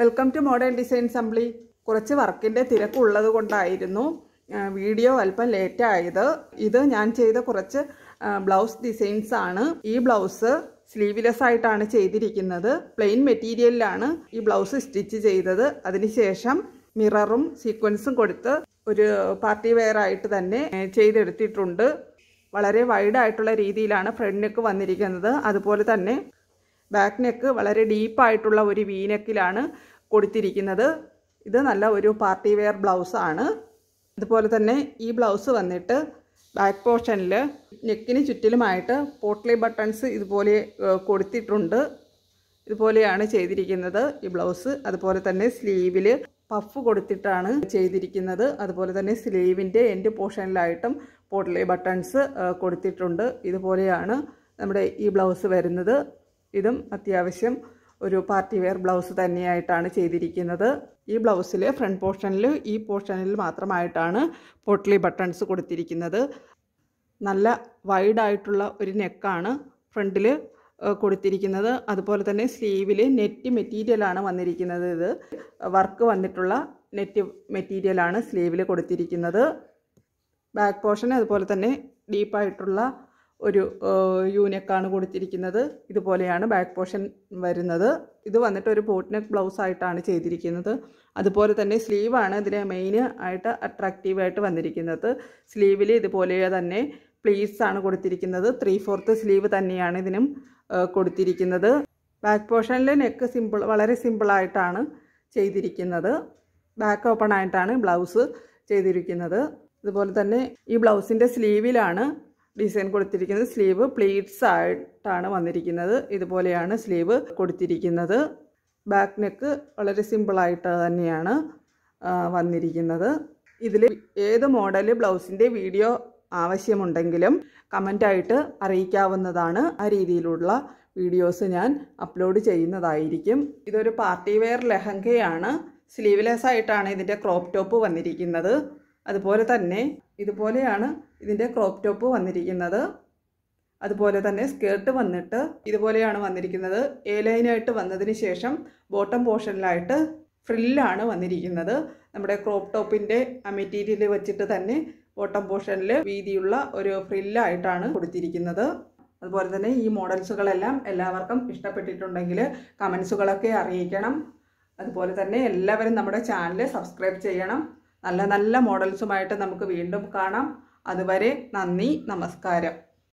welcome to modern design assembly കുറച്ച് വർക്കിൻ്റെ തിരക്കുള്ളത് കൊണ്ടായിരുന്നു വീഡിയോ അല്പം ലേറ്റായത് ഇത് ഞാൻ ചെയ്ത കുറച്ച് ബ്ലൗസ് ഡിസൈൻസ് ആണ് ഈ ബ്ലൗസ് സ്ലീവ്ലെസ് ആയിട്ടാണ് ചെയ്തിരിക്കുന്നത് പ്ലെയിൻ മെറ്റീരിയലിലാണ് ഈ ബ്ലൗസ് സ്റ്റിച്ച് ചെയ്തത് അതിനുശേഷം മിററും സീക്വൻസും കൊടുത്ത് ഒരു പാർട്ടി വെയർ ആയിട്ട് തന്നെ ചെയ്തെടുത്തിട്ടുണ്ട് വളരെ വൈഡായിട്ടുള്ള രീതിയിലാണ് ഫ്രണ്ടിനൊക്കെ വന്നിരിക്കുന്നത് അതുപോലെ തന്നെ ബാക്ക് നെക്ക് വളരെ ഡീപ്പായിട്ടുള്ള ഒരു നെക്കിലാണ് കൊടുത്തിരിക്കുന്നത് ഇത് നല്ല ഒരു പാർട്ടി വെയർ ബ്ലൗസാണ് അതുപോലെ തന്നെ ഈ ബ്ലൗസ് വന്നിട്ട് ബാക്ക് പോർഷനിൽ നെക്കിന് ചുറ്റിലുമായിട്ട് പോട്ട്ലി ബട്ടൺസ് ഇതുപോലെ കൊടുത്തിട്ടുണ്ട് ഇതുപോലെയാണ് ചെയ്തിരിക്കുന്നത് ഈ ബ്ലൗസ് അതുപോലെ തന്നെ സ്ലീവിൽ പഫ് കൊടുത്തിട്ടാണ് ചെയ്തിരിക്കുന്നത് അതുപോലെ തന്നെ സ്ലീവിൻ്റെ എൻഡ് പോർഷനിലായിട്ടും പോട്ട്ലി ബട്ടൺസ് കൊടുത്തിട്ടുണ്ട് ഇതുപോലെയാണ് നമ്മുടെ ഈ ബ്ലൗസ് വരുന്നത് ഇതും അത്യാവശ്യം ഒരു പാർട്ടി വെയർ ബ്ലൗസ് തന്നെയായിട്ടാണ് ചെയ്തിരിക്കുന്നത് ഈ ബ്ലൗസിൽ ഫ്രണ്ട് പോർഷനിൽ ഈ പോർഷനിൽ മാത്രമായിട്ടാണ് പോട്ട്ലി ബട്ടൺസ് കൊടുത്തിരിക്കുന്നത് നല്ല വൈഡായിട്ടുള്ള ഒരു നെക്കാണ് ഫ്രണ്ടിൽ കൊടുത്തിരിക്കുന്നത് അതുപോലെ തന്നെ സ്ലീവിൽ നെറ്റ് മെറ്റീരിയലാണ് വന്നിരിക്കുന്നത് ഇത് വർക്ക് വന്നിട്ടുള്ള നെറ്റ് മെറ്റീരിയലാണ് സ്ലീവിൽ കൊടുത്തിരിക്കുന്നത് ബാക്ക് പോർഷൻ അതുപോലെ തന്നെ ഡീപ്പായിട്ടുള്ള ഒരു യൂനെക്കാണ് കൊടുത്തിരിക്കുന്നത് ഇതുപോലെയാണ് ബാക്ക് പോർഷൻ വരുന്നത് ഇത് വന്നിട്ട് ഒരു പോട്ട് നെക്ക് ബ്ലൗസ് ആയിട്ടാണ് ചെയ്തിരിക്കുന്നത് അതുപോലെ തന്നെ സ്ലീവാണ് ഇതിന് മെയിൻ ആയിട്ട് അട്രാക്റ്റീവായിട്ട് വന്നിരിക്കുന്നത് സ്ലീവിൽ ഇതുപോലെ തന്നെ പ്ലീറ്റ്സ് ആണ് കൊടുത്തിരിക്കുന്നത് ത്രീ ഫോർത്ത് സ്ലീവ് തന്നെയാണ് ഇതിനും കൊടുത്തിരിക്കുന്നത് ബാക്ക് പോർഷനിൽ നെക്ക് സിമ്പിൾ വളരെ സിമ്പിളായിട്ടാണ് ചെയ്തിരിക്കുന്നത് ബാക്ക് ഓപ്പൺ ആയിട്ടാണ് ബ്ലൗസ് ചെയ്തിരിക്കുന്നത് അതുപോലെ തന്നെ ഈ ബ്ലൗസിൻ്റെ സ്ലീവിലാണ് ഡിസൈൻ കൊടുത്തിരിക്കുന്നത് സ്ലീവ് പ്ലീറ്റ്സ് ആയിട്ടാണ് വന്നിരിക്കുന്നത് ഇതുപോലെയാണ് സ്ലീവ് കൊടുത്തിരിക്കുന്നത് ബാക്ക് നെക്ക് വളരെ സിമ്പിളായിട്ട് തന്നെയാണ് വന്നിരിക്കുന്നത് ഇതിൽ ഏത് മോഡൽ ബ്ലൗസിൻ്റെ വീഡിയോ ആവശ്യമുണ്ടെങ്കിലും കമൻ്റായിട്ട് അറിയിക്കാവുന്നതാണ് ആ രീതിയിലുള്ള വീഡിയോസ് ഞാൻ അപ്ലോഡ് ചെയ്യുന്നതായിരിക്കും ഇതൊരു പാർട്ടി വെയർ ലെഹങ്കയാണ് സ്ലീവ്ലെസ് ആയിട്ടാണ് ഇതിൻ്റെ ക്രോപ്പ് ടോപ്പ് വന്നിരിക്കുന്നത് അതുപോലെ തന്നെ ഇതുപോലെയാണ് ഇതിൻ്റെ ക്രോപ്പ് ടോപ്പ് വന്നിരിക്കുന്നത് അതുപോലെ തന്നെ സ്കേർട്ട് വന്നിട്ട് ഇതുപോലെയാണ് വന്നിരിക്കുന്നത് എ ലൈനായിട്ട് വന്നതിന് ശേഷം ബോട്ടം പോർഷനിലായിട്ട് ഫ്രില്ലാണ് വന്നിരിക്കുന്നത് നമ്മുടെ ക്രോപ്പ് ടോപ്പിൻ്റെ ആ മെറ്റീരിയൽ വെച്ചിട്ട് തന്നെ ബോട്ടം പോർഷനിൽ വീതിയുള്ള ഒരു ഫ്രില്ലായിട്ടാണ് കൊടുത്തിരിക്കുന്നത് അതുപോലെ തന്നെ ഈ മോഡൽസുകളെല്ലാം എല്ലാവർക്കും ഇഷ്ടപ്പെട്ടിട്ടുണ്ടെങ്കിൽ കമൻസുകളൊക്കെ അറിയിക്കണം അതുപോലെ തന്നെ എല്ലാവരും നമ്മുടെ ചാനൽ സബ്സ്ക്രൈബ് ചെയ്യണം നല്ല നല്ല മോഡൽസുമായിട്ട് നമുക്ക് വീണ്ടും കാണാം അതുവരെ നന്ദി നമസ്കാരം